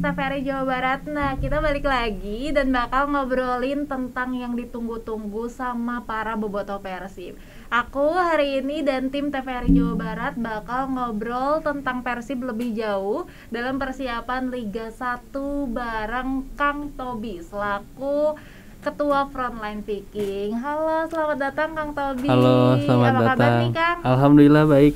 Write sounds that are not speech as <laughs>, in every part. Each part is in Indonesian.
TVRI Jawa Barat. Nah, kita balik lagi dan bakal ngobrolin tentang yang ditunggu-tunggu sama para boboto Persib. Aku hari ini dan tim TVRI Jawa Barat bakal ngobrol tentang Persib lebih jauh dalam persiapan Liga 1 bareng Kang Tobi selaku Ketua Frontline Picking. Halo, selamat datang Kang Tobi. Halo, selamat Apa datang. Kabar nih, Kang? Alhamdulillah baik.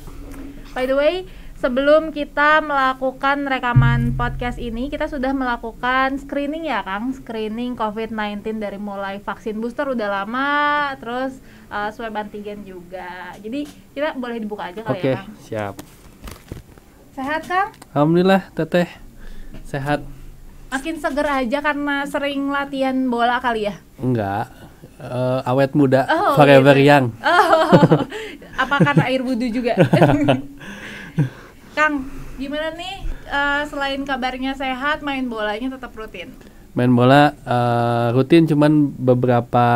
By the way, sebelum kita melakukan rekaman podcast ini, kita sudah melakukan screening ya, Kang. Screening COVID-19 dari mulai vaksin booster udah lama, terus uh, swab antigen juga. Jadi kita boleh dibuka aja kali ya, Oke, ya, Kang. Oke, siap. Sehat, Kang? Alhamdulillah, Teteh. Sehat. Makin seger aja karena sering latihan bola kali ya? Enggak. Uh, awet muda, oh, forever gitu. young. Oh, <laughs> apa karena air wudhu juga? <laughs> Kang, gimana nih uh, selain kabarnya sehat, main bolanya tetap rutin? Main bola uh, rutin, cuman beberapa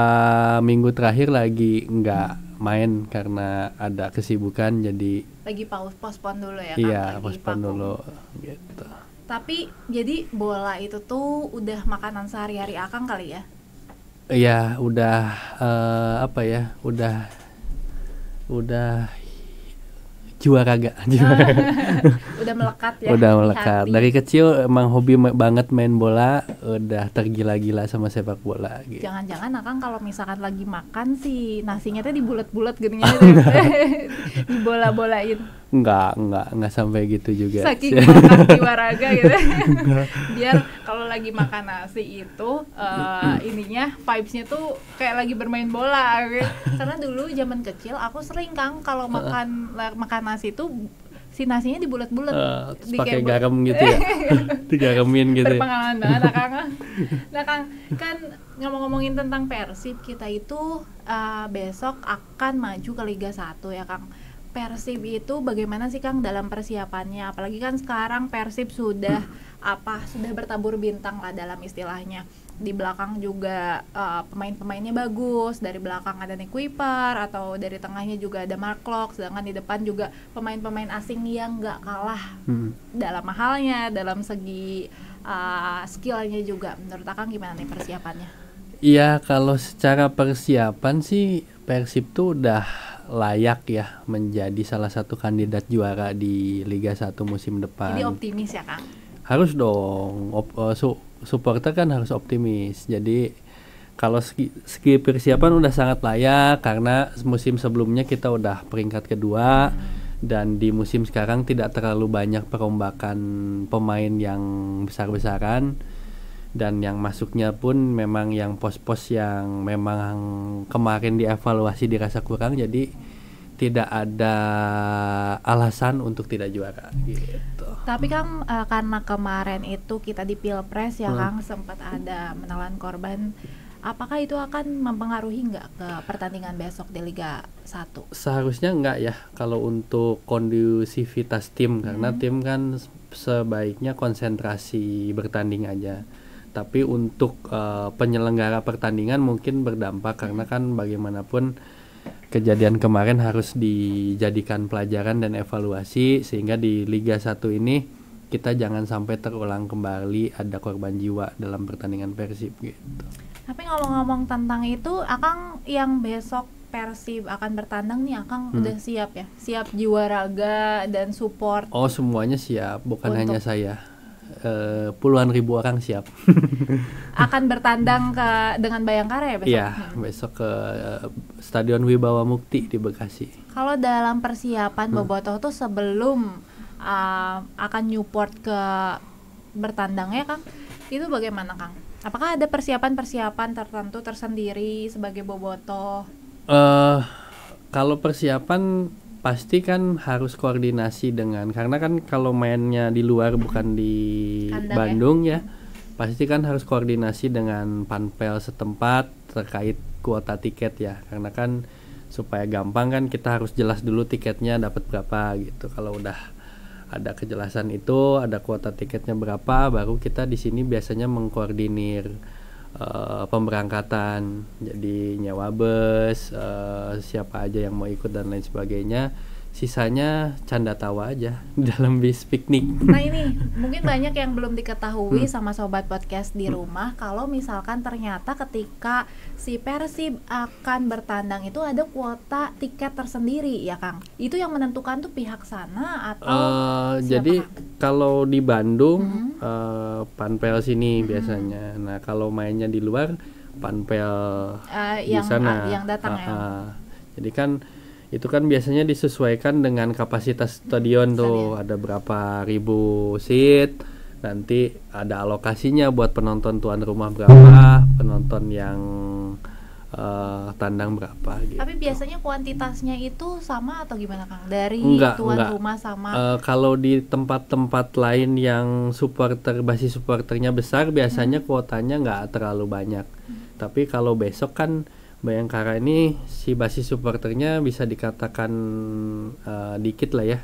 minggu terakhir lagi nggak main karena ada kesibukan, jadi lagi paus pospon dulu ya? Iya, pospon dulu gitu. Tapi jadi bola itu tuh udah makanan sehari-hari Akang kali ya? Iya, udah uh, apa ya? Udah udah Juaraga. Ah, Juaraga. <laughs> udah melekat ya. Udah melekat. Dari kecil emang hobi banget main bola, udah tergila-gila sama sepak bola gitu. Jangan-jangan Akang kalau misalkan lagi makan sih nasinya teh dibulat-bulat gini gitu. <laughs> <laughs> Dibola-bolain. Enggak, enggak, enggak sampai gitu juga. Saking <laughs> makan waraga gitu. Biar kalau lagi makan nasi itu uh, ininya vibes-nya tuh kayak lagi bermain bola gitu. Karena dulu zaman kecil aku sering Kang kalau makan makan nasi itu si nasinya dibulet bulat Uh, eh, pakai garam gitu ya. <laughs> Digaramin gitu. Berpengalaman ya? banget Kang. Nah, Kang, kan ngomong-ngomongin tentang Persib kita itu uh, besok akan maju ke Liga 1 ya, Kang Persib itu bagaimana sih Kang dalam persiapannya? Apalagi kan sekarang Persib sudah apa sudah bertabur bintang lah dalam istilahnya. Di belakang juga uh, pemain-pemainnya bagus, dari belakang ada Nick Kuiper atau dari tengahnya juga ada Mark Locke, sedangkan di depan juga pemain-pemain asing yang nggak kalah hmm. dalam halnya, dalam segi uh, skillnya juga. Menurut Kang gimana nih persiapannya? Iya, kalau secara persiapan sih Persib tuh udah layak ya menjadi salah satu kandidat juara di Liga 1 musim depan. Jadi optimis ya, Kang? Harus dong. Op, uh, su supporter kan harus optimis. Jadi kalau segi, segi persiapan udah sangat layak karena musim sebelumnya kita udah peringkat kedua hmm. dan di musim sekarang tidak terlalu banyak perombakan pemain yang besar-besaran dan yang masuknya pun memang yang pos-pos yang memang kemarin dievaluasi dirasa kurang jadi tidak ada alasan untuk tidak juara gitu. Tapi kan uh, karena kemarin itu kita di Pilpres ya hmm. Kang sempat ada menelan korban apakah itu akan mempengaruhi nggak ke pertandingan besok di Liga 1? Seharusnya enggak ya kalau untuk kondusivitas tim hmm. karena tim kan sebaiknya konsentrasi bertanding aja tapi untuk uh, penyelenggara pertandingan mungkin berdampak karena kan bagaimanapun kejadian kemarin harus dijadikan pelajaran dan evaluasi sehingga di Liga 1 ini kita jangan sampai terulang kembali ada korban jiwa dalam pertandingan Persib gitu. Tapi kalau ngomong tentang itu, Akang yang besok Persib akan bertandang nih Akang hmm. udah siap ya? Siap jiwa raga dan support. Oh, semuanya siap, bukan hanya saya Eh, puluhan ribu orang siap. <laughs> Akan bertandang ke dengan Bayangkara ya besok? Iya, besok ke uh, Stadion Wibawa Mukti di Bekasi. Kalau dalam persiapan hmm. Bobotoh tuh sebelum uh, akan Newport ke bertandangnya Kang, itu bagaimana Kang? Apakah ada persiapan-persiapan tertentu tersendiri sebagai Bobotoh? uh, kalau persiapan pasti kan harus koordinasi dengan karena kan kalau mainnya di luar bukan di Kandang ya? Bandung ya. ya pasti kan harus koordinasi dengan panpel setempat terkait kuota tiket ya karena kan supaya gampang kan kita harus jelas dulu tiketnya dapat berapa gitu kalau udah ada kejelasan itu ada kuota tiketnya berapa baru kita di sini biasanya mengkoordinir Eh, pemberangkatan jadi nyawa bus uh, siapa aja yang mau ikut dan lain sebagainya sisanya canda tawa aja <laughs> dalam bis piknik. Nah ini mungkin banyak yang belum diketahui hmm. sama sobat podcast di hmm. rumah kalau misalkan ternyata ketika si Persib akan bertandang itu ada kuota tiket tersendiri ya Kang. Itu yang menentukan tuh pihak sana atau uh, jadi kalau di Bandung hmm. uh, eh, Panpel sini hmm. biasanya. Nah, kalau mainnya di luar Panpel uh, eh, di yang, sana. Uh, yang datang uh, ya. Uh, jadi kan itu kan biasanya disesuaikan dengan kapasitas stadion tuh ada berapa ribu seat nanti ada alokasinya buat penonton tuan rumah berapa penonton yang uh, tandang berapa gitu. Tapi biasanya kuantitasnya itu sama atau gimana Kang? Dari enggak, tuan enggak. rumah sama uh, kalau di tempat-tempat lain yang supporter basis supporternya besar biasanya hmm. kuotanya nggak terlalu banyak. Hmm. Tapi kalau besok kan Bayangkara ini si basis supporternya bisa dikatakan uh, dikit lah ya.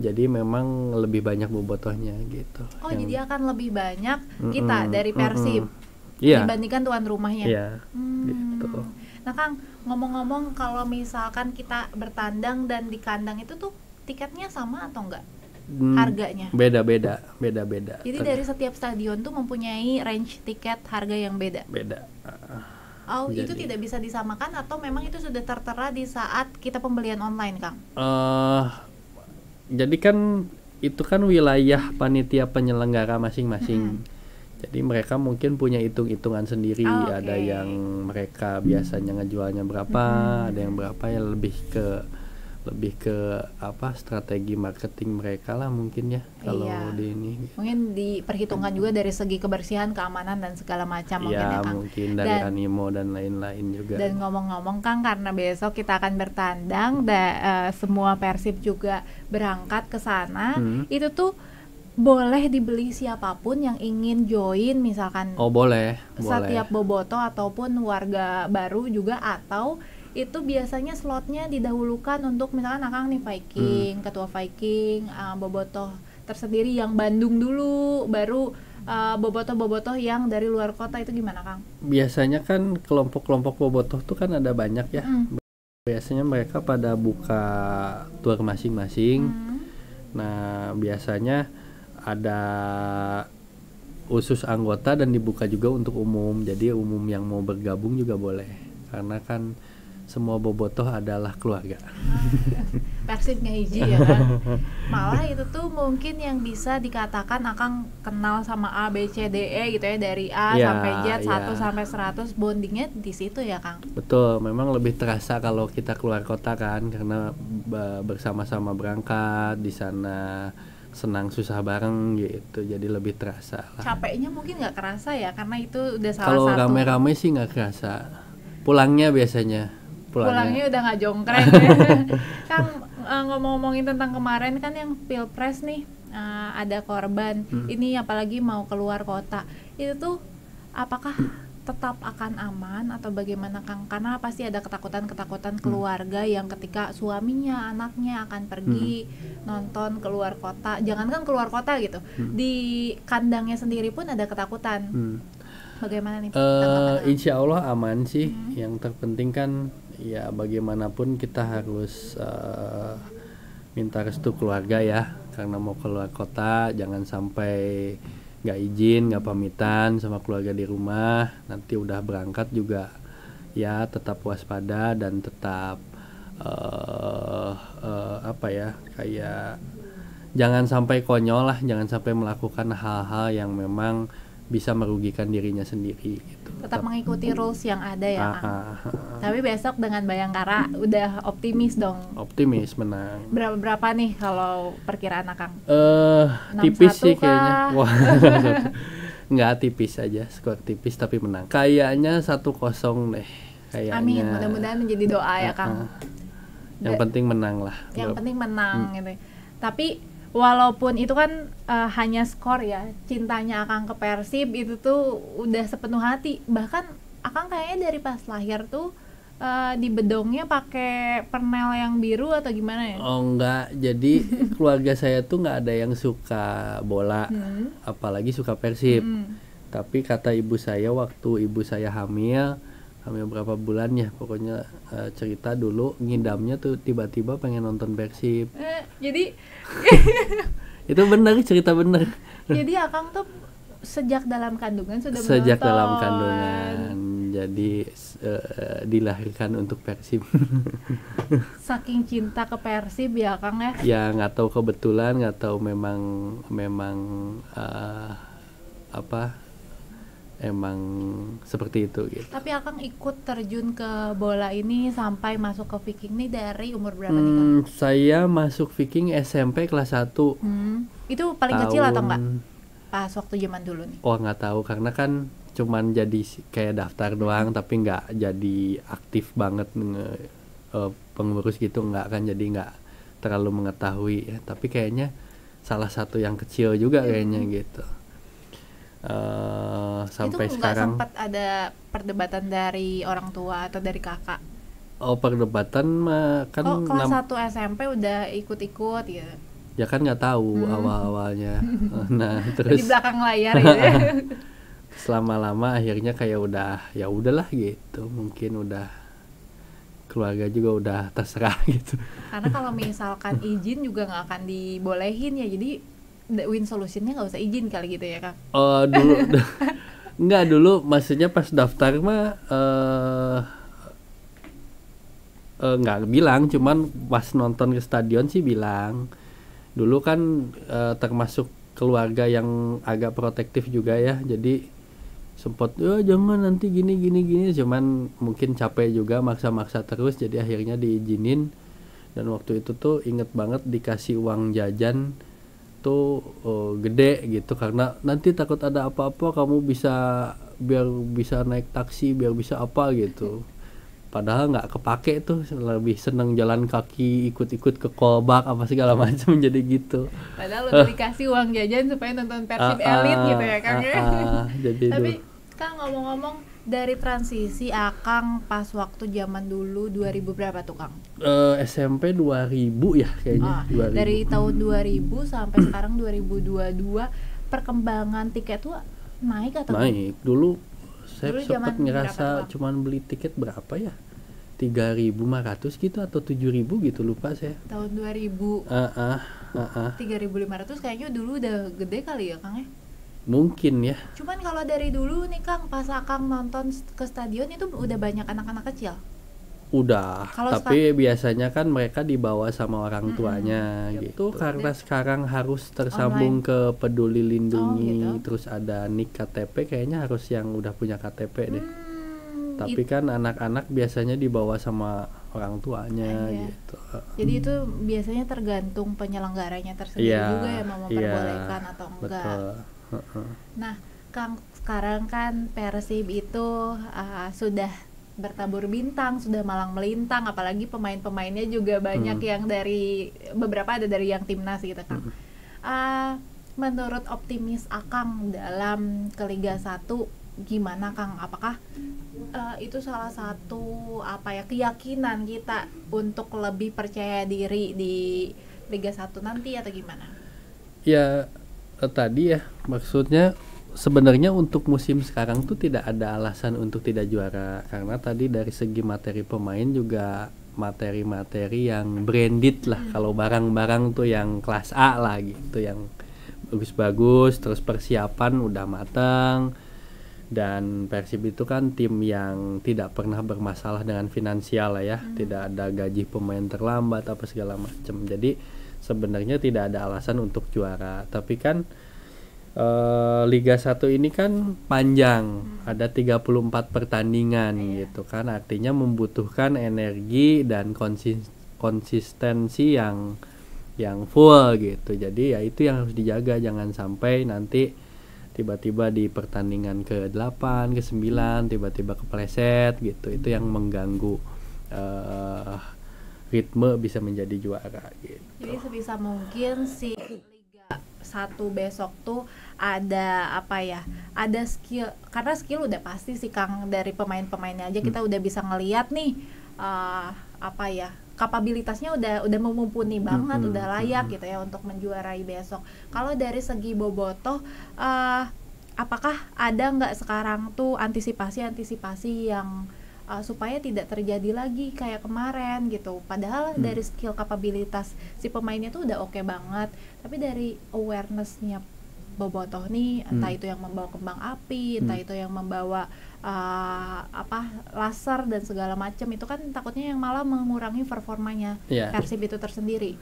Jadi memang lebih banyak bobotohnya gitu. Oh, yang, jadi akan lebih banyak kita mm, dari Persib mm, iya. yeah. dibandingkan tuan rumahnya. Iya. Yeah, hmm. Gitu. Nah, Kang, ngomong-ngomong kalau misalkan kita bertandang dan di kandang itu tuh tiketnya sama atau enggak? Hmm, harganya beda-beda beda-beda jadi dari setiap stadion tuh mempunyai range tiket harga yang beda beda uh, Oh, Jadi, itu tidak bisa disamakan atau memang itu sudah tertera di saat kita pembelian online, Kang? Uh, jadi kan itu kan wilayah panitia penyelenggara masing-masing. Hmm. Jadi mereka mungkin punya hitung-hitungan sendiri. Oh, ah, okay. Ada yang mereka biasanya ngejualnya berapa, hmm. ada yang berapa yang lebih ke lebih ke apa strategi marketing mereka lah mungkin ya kalau iya. di ini mungkin diperhitungkan hmm. juga dari segi kebersihan keamanan dan segala macam ya, mungkin ya Kang mungkin dari dan, animo dan lain-lain juga dan ngomong-ngomong Kang karena besok kita akan bertandang hmm. da, uh, semua persib juga berangkat ke sana hmm. itu tuh boleh dibeli siapapun yang ingin join misalkan oh boleh setiap boleh. boboto ataupun warga baru juga atau itu biasanya slotnya didahulukan untuk misalkan Akang nih Viking, hmm. ketua Viking, uh, bobotoh tersendiri yang Bandung dulu, baru uh, bobotoh-bobotoh yang dari luar kota itu gimana Kang? Biasanya kan kelompok-kelompok bobotoh tuh kan ada banyak ya. Hmm. Biasanya mereka pada buka tour masing-masing. Hmm. Nah, biasanya ada usus anggota dan dibuka juga untuk umum. Jadi umum yang mau bergabung juga boleh. Karena kan semua bobotoh adalah keluarga. <laughs> Persib hiji ya kan. Malah itu tuh mungkin yang bisa dikatakan akan kenal sama A B C D E gitu ya dari A ya, sampai Z ya. 1 sampai 100 bondingnya di situ ya Kang. Betul, memang lebih terasa kalau kita keluar kota kan karena bersama-sama berangkat di sana senang susah bareng gitu jadi lebih terasa lah. capeknya mungkin nggak kerasa ya karena itu udah salah satu. kalau rame-rame sih nggak kerasa pulangnya biasanya pulangnya, pulangnya udah nggak jongkrak <laughs> kan Kang uh, eh, ngomong-ngomongin tentang kemarin kan yang pilpres nih uh, ada korban hmm. ini apalagi mau keluar kota itu tuh apakah tetap akan aman atau bagaimana Kang? Karena pasti ada ketakutan-ketakutan hmm. keluarga hmm. yang ketika suaminya, anaknya akan pergi hmm. nonton keluar kota. Jangankan keluar kota gitu. Hmm. Di kandangnya sendiri pun ada ketakutan. Hmm. Bagaimana nih? Uh, insya Allah aman sih. Hmm. Yang terpenting kan ya bagaimanapun kita harus uh, minta restu keluarga ya karena mau keluar kota jangan sampai nggak izin nggak pamitan sama keluarga di rumah nanti udah berangkat juga ya tetap waspada dan tetap uh, uh, apa ya kayak jangan sampai konyol lah jangan sampai melakukan hal-hal yang memang bisa merugikan dirinya sendiri Gitu. tetap mengikuti rules yang ada ya ah, ah, ah, ah. tapi besok dengan Bayangkara udah optimis dong optimis menang berapa berapa nih kalau perkiraan Akang eh uh, tipis sih kayaknya <laughs> wah nggak tipis aja skor tipis tapi menang kayaknya satu kosong deh kayaknya amin mudah-mudahan menjadi doa ya ah, ah. Kang yang penting menang lah yang penting menang hmm. gitu tapi walaupun itu kan uh, hanya skor ya cintanya akan ke Persib itu tuh udah sepenuh hati bahkan Akang kayaknya dari pas lahir tuh uh, di bedongnya pakai pernel yang biru atau gimana ya? Oh enggak, jadi <laughs> keluarga saya tuh nggak ada yang suka bola, hmm. apalagi suka Persib. Hmm. Tapi kata ibu saya waktu ibu saya hamil, hampir berapa bulannya pokoknya uh, cerita dulu ngidamnya tuh tiba-tiba pengen nonton Persib eh, jadi <laughs> itu benar cerita benar jadi Akang tuh sejak dalam kandungan sudah sejak dalam kandungan jadi uh, dilahirkan untuk Persib <laughs> saking cinta ke Persib ya Kang ya ya nggak tahu kebetulan nggak tahu memang memang uh, apa emang seperti itu gitu. Tapi Akang ikut terjun ke bola ini sampai masuk ke Viking nih dari umur berapa hmm, nih Kang? Hmm, saya masuk Viking SMP kelas 1. Hmm. Itu paling tahun... kecil atau enggak? Pas waktu zaman dulu nih. Oh, nggak tahu karena kan cuman jadi kayak daftar doang tapi nggak jadi aktif banget nge, eh, pengurus gitu nggak kan jadi nggak terlalu mengetahui ya. tapi kayaknya salah satu yang kecil juga kayaknya hmm. gitu uh, sampai itu sekarang sempat ada perdebatan dari orang tua atau dari kakak oh perdebatan mah kan oh, kelas satu SMP udah ikut-ikut ya. ya kan nggak tahu hmm. awal-awalnya <laughs> <laughs> nah terus di belakang layar gitu <laughs> selama-lama akhirnya kayak udah ya udahlah gitu mungkin udah keluarga juga udah terserah gitu karena kalau misalkan izin juga nggak akan dibolehin ya jadi the win solutionnya nggak usah izin kali gitu ya kak? Uh, dulu <laughs> nggak dulu maksudnya pas daftar mah uh, uh, nggak bilang cuman pas nonton ke stadion sih bilang dulu kan uh, termasuk keluarga yang agak protektif juga ya jadi sempat oh, jangan nanti gini gini gini cuman mungkin capek juga maksa-maksa terus jadi akhirnya diizinin dan waktu itu tuh inget banget dikasih uang jajan itu uh, gede gitu karena nanti takut ada apa-apa kamu bisa biar bisa naik taksi biar bisa apa gitu padahal nggak kepake tuh lebih seneng jalan kaki ikut-ikut ke kolbak apa segala hmm. macam <laughs> jadi gitu padahal udah eh. dikasih uang jajan supaya nonton persib ah, ah, elit gitu ya kang ya. Ah, jadi tapi kang ngomong-ngomong dari transisi Akang pas waktu zaman dulu 2000 berapa tuh Kang? Uh, SMP 2000 ya kayaknya. Oh, ah, 2000. Dari tahun 2000 sampai sekarang 2022 perkembangan tiket tuh naik atau naik? Dulu saya dulu sempat ngerasa cuman beli tiket berapa ya? 3.500 gitu atau 7.000 gitu lupa saya. Tahun 2000. Heeh, uh, uh, uh, uh. 3.500 kayaknya dulu udah gede kali ya Kang ya? mungkin ya cuman kalau dari dulu nih kang pas kang nonton ke stadion itu udah banyak anak-anak kecil udah Kalo tapi start... biasanya kan mereka dibawa sama orang tuanya -hmm. gitu karena sekarang harus tersambung Online. ke peduli lindungi oh, gitu. terus ada nik KTP kayaknya harus yang udah punya KTP deh hmm, tapi it... kan anak-anak biasanya dibawa sama orang tuanya iya. gitu. Jadi itu biasanya tergantung penyelenggaranya tersendiri yeah, juga ya mau iya, memperbolehkan yeah, atau enggak. Betul. Nah, Kang sekarang kan Persib itu uh, sudah bertabur bintang, sudah malang melintang, apalagi pemain-pemainnya juga banyak hmm. yang dari beberapa ada dari yang timnas gitu kang Uh, menurut optimis Akang dalam ke Liga 1 gimana Kang? Apakah uh, itu salah satu apa ya keyakinan kita untuk lebih percaya diri di Liga 1 nanti atau gimana? Ya uh, tadi ya maksudnya sebenarnya untuk musim sekarang tuh tidak ada alasan untuk tidak juara karena tadi dari segi materi pemain juga materi-materi yang branded lah hmm. kalau barang-barang tuh yang kelas A lah gitu yang bagus-bagus terus persiapan udah matang dan Persib itu kan tim yang tidak pernah bermasalah dengan finansial lah ya hmm. tidak ada gaji pemain terlambat apa segala macam jadi sebenarnya tidak ada alasan untuk juara tapi kan e, Liga 1 ini kan panjang, hmm. ada 34 pertandingan yeah. gitu kan. Artinya membutuhkan energi dan konsis konsistensi yang yang full gitu. Jadi ya itu yang harus dijaga jangan sampai nanti tiba-tiba di pertandingan ke-8, ke-9 tiba-tiba kepleset gitu. Itu yang mengganggu uh, ritme bisa menjadi juara gitu. Jadi sebisa mungkin si Liga satu besok tuh ada apa ya? Ada skill karena skill udah pasti sih Kang dari pemain-pemainnya aja kita hmm. udah bisa ngelihat nih uh, apa ya? kapabilitasnya udah udah memumpuni banget, hmm, udah hmm, layak hmm. gitu ya untuk menjuarai besok. Kalau dari segi Boboto uh, eh, apakah ada nggak sekarang tuh antisipasi-antisipasi yang uh, supaya tidak terjadi lagi kayak kemarin gitu. Padahal hmm. dari skill kapabilitas si pemainnya tuh udah oke okay banget, tapi dari awarenessnya bobotoh nih, hmm. entah itu yang membawa kembang api, entah hmm. itu yang membawa uh, apa laser dan segala macam itu kan takutnya yang malah mengurangi performanya yeah. Iya. itu tersendiri.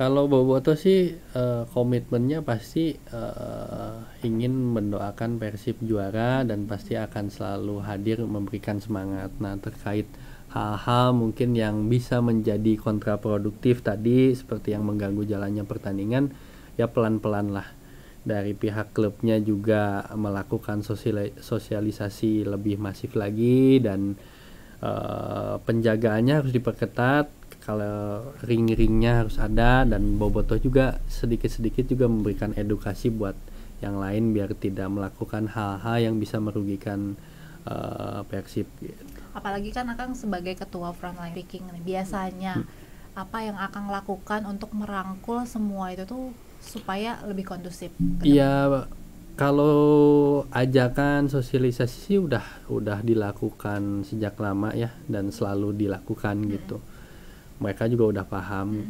Kalau Boboto sih uh, komitmennya pasti uh, ingin mendoakan Persib juara dan pasti akan selalu hadir memberikan semangat. Nah terkait hal-hal mungkin yang bisa menjadi kontraproduktif tadi seperti yang mengganggu jalannya pertandingan ya pelan-pelan lah dari pihak klubnya juga melakukan sosialisasi lebih masif lagi dan uh, penjagaannya harus diperketat kalau ring-ringnya harus ada dan bobotoh juga sedikit-sedikit juga memberikan edukasi buat yang lain biar tidak melakukan hal-hal yang bisa merugikan uh, eh, persib gitu. apalagi kan akang sebagai ketua frontline picking biasanya hmm. apa yang akang lakukan untuk merangkul semua itu tuh supaya lebih kondusif iya kalau ajakan sosialisasi udah udah dilakukan sejak lama ya dan selalu dilakukan hmm. gitu mereka juga udah paham hmm.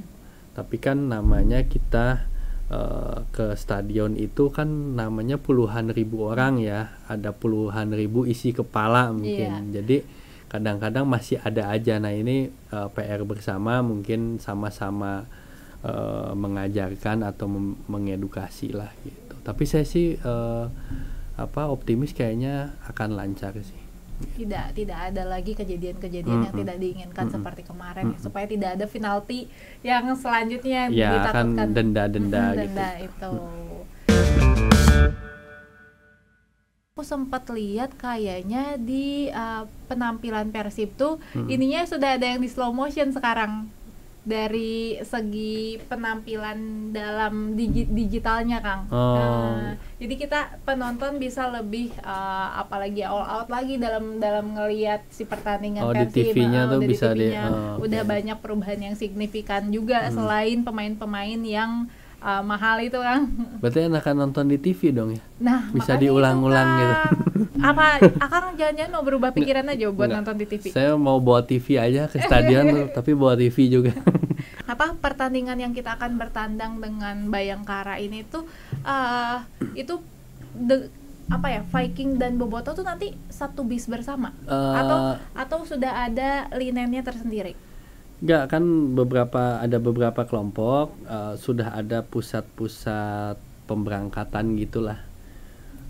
tapi kan namanya kita uh, ke stadion itu kan namanya puluhan ribu orang ya ada puluhan ribu isi kepala mungkin yeah. jadi kadang-kadang masih ada aja nah ini uh, eh, PR bersama mungkin sama-sama uh, mengajarkan atau mengedukasi lah gitu tapi saya sih uh, apa optimis kayaknya akan lancar sih tidak tidak ada lagi kejadian-kejadian mm -hmm. yang tidak diinginkan mm -hmm. seperti kemarin mm -hmm. supaya tidak ada penalti yang selanjutnya ya, ditakutkan denda-denda gitu. itu mm. aku sempat lihat kayaknya di uh, penampilan Persib tuh mm -hmm. ininya sudah ada yang di slow motion sekarang dari segi penampilan dalam digi digitalnya Kang. Oh. Nah, jadi kita penonton bisa lebih uh, apalagi all out lagi dalam dalam ngelihat si pertandingan oh, versi oh, di TV-nya tuh bisa TV di, oh, udah okay. banyak perubahan yang signifikan juga hmm. selain pemain-pemain yang uh, mahal itu kan. Berarti enakan nonton di TV dong ya? Nah, bisa diulang-ulang gitu. Apa Akang jangan-jangan mau berubah pikiran aja buat Nggak. nonton di TV? Saya mau bawa TV aja ke stadion <laughs> tapi bawa TV juga. apa pertandingan yang kita akan bertandang dengan Bayangkara ini tuh uh, itu the, apa ya Viking dan Boboto tuh nanti satu bis bersama uh, atau atau sudah ada linennya tersendiri? Enggak kan beberapa ada beberapa kelompok uh, sudah ada pusat-pusat pemberangkatan gitulah.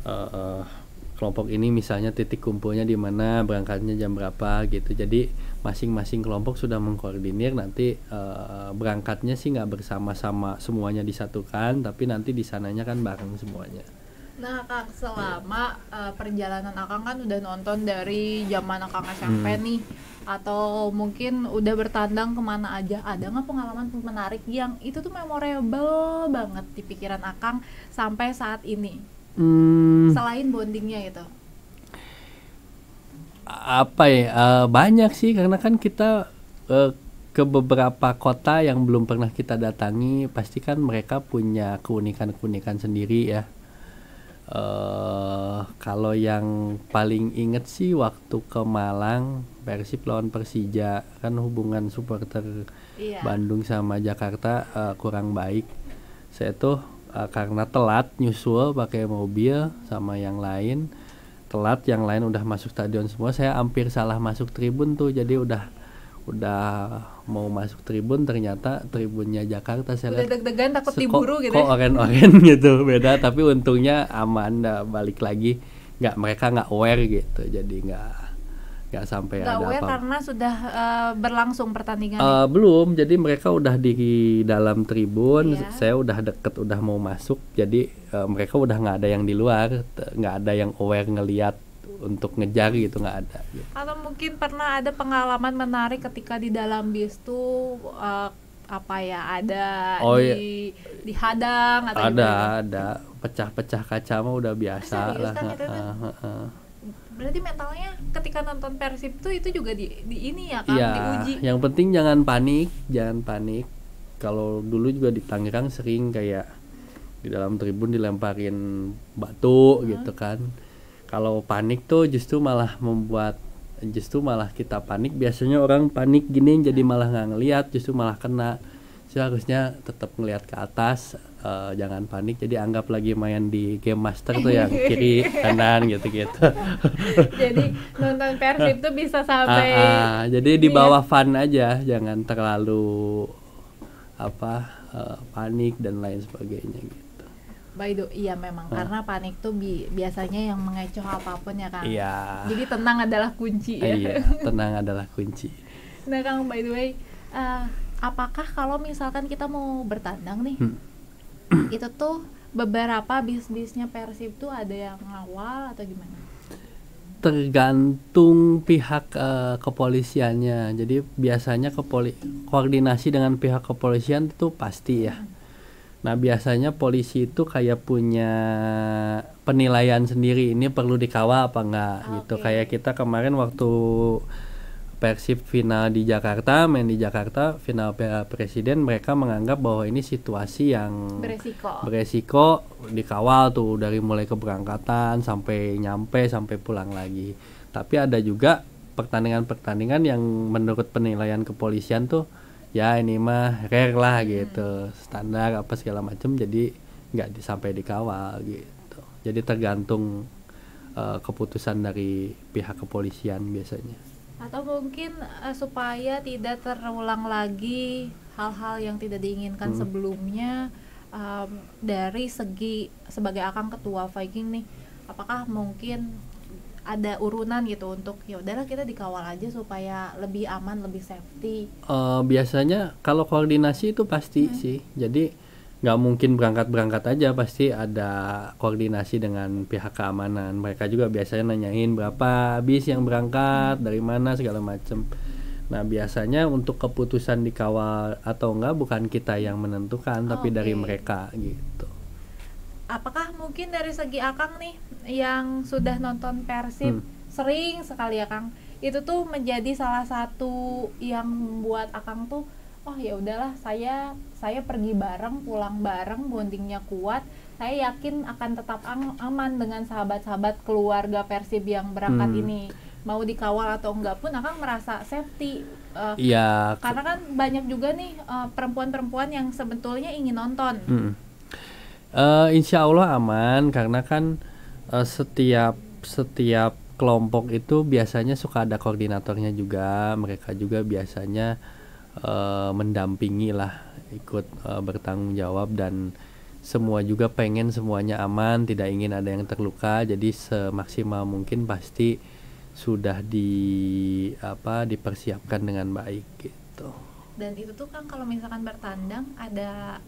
Uh, uh, kelompok ini misalnya titik kumpulnya di mana, berangkatnya jam berapa gitu. Jadi masing-masing kelompok sudah mengkoordinir nanti uh, berangkatnya sih nggak bersama-sama semuanya disatukan, tapi nanti di sananya kan bareng semuanya. Nah, Kang, selama uh, perjalanan Akang kan udah nonton dari zaman Akang SMP hmm. nih atau mungkin udah bertandang kemana aja ada nggak pengalaman menarik yang itu tuh memorable banget di pikiran akang sampai saat ini hmm. selain bondingnya itu apa ya uh, banyak sih karena kan kita uh, ke beberapa kota yang belum pernah kita datangi pasti kan mereka punya keunikan-keunikan sendiri ya uh, kalau yang paling inget sih waktu ke Malang Persib lawan Persija kan hubungan supporter yeah. Bandung sama Jakarta uh, kurang baik saya tuh uh, karena telat nyusul pakai mobil sama yang lain telat yang lain udah masuk stadion semua saya hampir salah masuk tribun tuh jadi udah udah mau masuk tribun ternyata tribunnya Jakarta saya lihat deg-degan takut diburu gitu kok ya. oren-oren <laughs> gitu beda tapi untungnya aman balik lagi nggak mereka nggak aware gitu jadi nggak nggak sampai gak ada aware apa. karena sudah uh, berlangsung pertandingan. Uh, belum, jadi mereka udah di dalam tribun, iya. saya udah deket, udah mau masuk, jadi uh, mereka udah nggak ada yang di luar, nggak ada yang aware ngeliat untuk ngejar gitu nggak ada. Gitu. Atau mungkin pernah ada pengalaman menarik ketika di dalam bis tuh uh, apa ya ada oh, di iya. dihadang atau ada gimana? ada pecah-pecah kaca mah udah biasa ah, lah. Kan, itu, berarti mentalnya ketika nonton persib tuh itu juga di, di ini ya kan ya, diuji yang penting jangan panik jangan panik kalau dulu juga di Tangerang sering kayak di dalam tribun dilemparin batu hmm. gitu kan kalau panik tuh justru malah membuat justru malah kita panik biasanya orang panik gini jadi hmm. malah nggak ngelihat justru malah kena seharusnya tetap ngelihat ke atas uh, jangan panik jadi anggap lagi main di game master tuh yang <laughs> kiri kanan gitu-gitu jadi nonton persib tuh bisa sampai uh, uh, jadi di iya. bawah fun aja jangan terlalu apa uh, panik dan lain sebagainya gitu By the iya memang hmm. karena panik tuh bi biasanya yang mengecoh apapun ya Kang. Iya. Jadi tenang adalah kunci ya. Iya, <laughs> tenang adalah kunci. Nah Kang by the way, uh, apakah kalau misalkan kita mau bertandang nih, hmm <clears throat> itu tuh beberapa bisnisnya Persib tuh ada yang ngawal atau gimana? Tergantung pihak uh, kepolisiannya. Jadi biasanya kepoli koordinasi dengan pihak kepolisian itu pasti ya. Hmm. Nah biasanya polisi itu kayak punya penilaian sendiri ini perlu dikawal apa enggak gitu. Kayak kita kemarin waktu Persib final di Jakarta, main di Jakarta, final Piala Presiden, mereka menganggap bahwa ini situasi yang beresiko. Beresiko dikawal tuh dari mulai keberangkatan sampai nyampe sampai pulang lagi. Tapi ada juga pertandingan-pertandingan yang menurut penilaian kepolisian tuh ya ini mah rare lah hmm. gitu, standar apa segala macam jadi nggak sampai dikawal gitu. Jadi tergantung uh, keputusan dari pihak kepolisian biasanya atau mungkin uh, supaya tidak terulang lagi hal-hal yang tidak diinginkan hmm. sebelumnya um, dari segi sebagai akang ketua Viking nih apakah mungkin ada urunan gitu untuk ya udahlah kita dikawal aja supaya lebih aman lebih safety uh, biasanya kalau koordinasi itu pasti hmm. sih jadi nggak mungkin berangkat berangkat aja pasti ada koordinasi dengan pihak keamanan mereka juga biasanya nanyain berapa bis yang berangkat dari mana segala macem nah biasanya untuk keputusan dikawal atau enggak bukan kita yang menentukan tapi okay. dari mereka gitu apakah mungkin dari segi akang nih yang sudah nonton persib hmm. sering sekali ya kang itu tuh menjadi salah satu yang membuat akang tuh oh ya udahlah saya saya pergi bareng pulang bareng bondingnya kuat saya yakin akan tetap aman dengan sahabat-sahabat keluarga Persib yang berangkat hmm. ini mau dikawal atau enggak pun akan merasa safety uh, ya karena kan banyak juga nih eh, perempuan-perempuan uh, yang sebetulnya ingin nonton hmm. uh, insya Allah aman karena kan uh, setiap setiap kelompok itu biasanya suka ada koordinatornya juga mereka juga biasanya Eh, mendampingi lah ikut uh, bertanggung jawab dan semua juga pengen semuanya aman tidak ingin ada yang terluka jadi semaksimal mungkin pasti sudah di apa dipersiapkan dengan baik gitu dan itu tuh kan kalau misalkan bertandang ada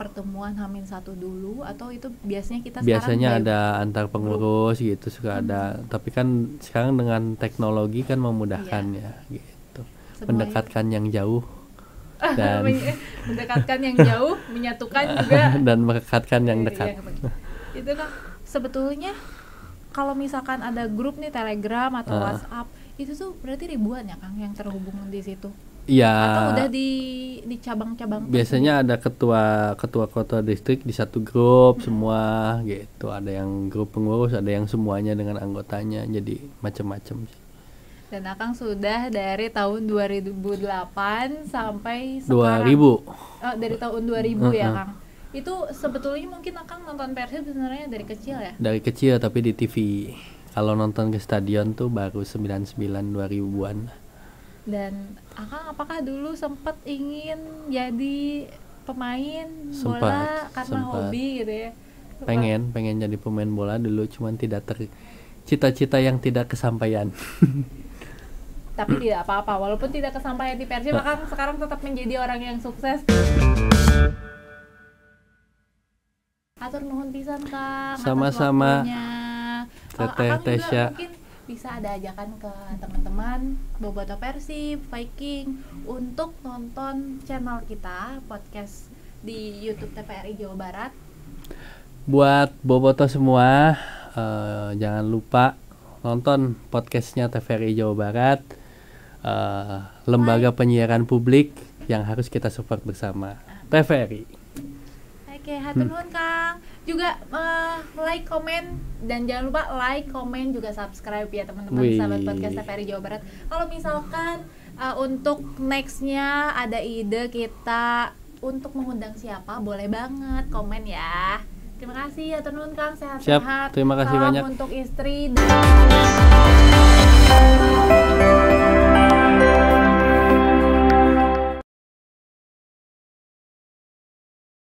pertemuan hamin satu dulu atau itu biasanya kita biasanya ada antar pengurus gitu suka hmm. ada tapi kan sekarang dengan teknologi kan memudahkan yeah. Ya, gitu Semuanya. mendekatkan yang jauh ah, dan <laughs> eh, mendekatkan yang jauh menyatukan juga <laughs> dan mendekatkan yang iya, dekat iya, itu kan sebetulnya kalau misalkan ada grup nih Telegram atau uh. WhatsApp itu tuh berarti ribuan ya Kang yang terhubung di situ Iya. Atau udah di di cabang-cabang. Biasanya ada ketua ketua kota distrik di satu grup hmm. semua gitu. Ada yang grup pengurus, ada yang semuanya dengan anggotanya. Jadi macam-macam sih. Dan Akang sudah dari tahun 2008 sampai sekarang. 2000. Oh, dari tahun 2000 uh -huh. ya, Kang. Itu sebetulnya mungkin Akang nonton Persib sebenarnya dari kecil ya? Dari kecil tapi di TV. Kalau nonton ke stadion tuh baru 99 2000-an. Dan Akang apakah dulu sempat ingin jadi pemain sempat, bola karena sempat. hobi gitu ya? Pengen, pengen jadi pemain bola dulu cuman tidak ter cita-cita yang tidak kesampaian. <laughs> tapi hmm. tidak apa-apa walaupun tidak kesampaian di Persib nah. maka sekarang tetap menjadi orang yang sukses atur nuhun pisan kang sama-sama teteh tesya mungkin bisa ada ajakan ke teman-teman boboto persib viking untuk nonton channel kita podcast di YouTube TPRI Jawa Barat buat boboto semua uh, jangan lupa nonton podcastnya TVRI Jawa Barat uh, lembaga penyiaran publik yang harus kita support bersama TVRI. Oke, hatur hati hmm. Kang. Juga uh, like, komen dan jangan lupa like, komen juga subscribe ya teman-teman sahabat podcast TVRI Jawa Barat. Kalau misalkan uh, untuk nextnya ada ide kita untuk mengundang siapa boleh banget komen ya terima kasih ya tenun kang sehat sehat terima kasih Salam banyak untuk istri dan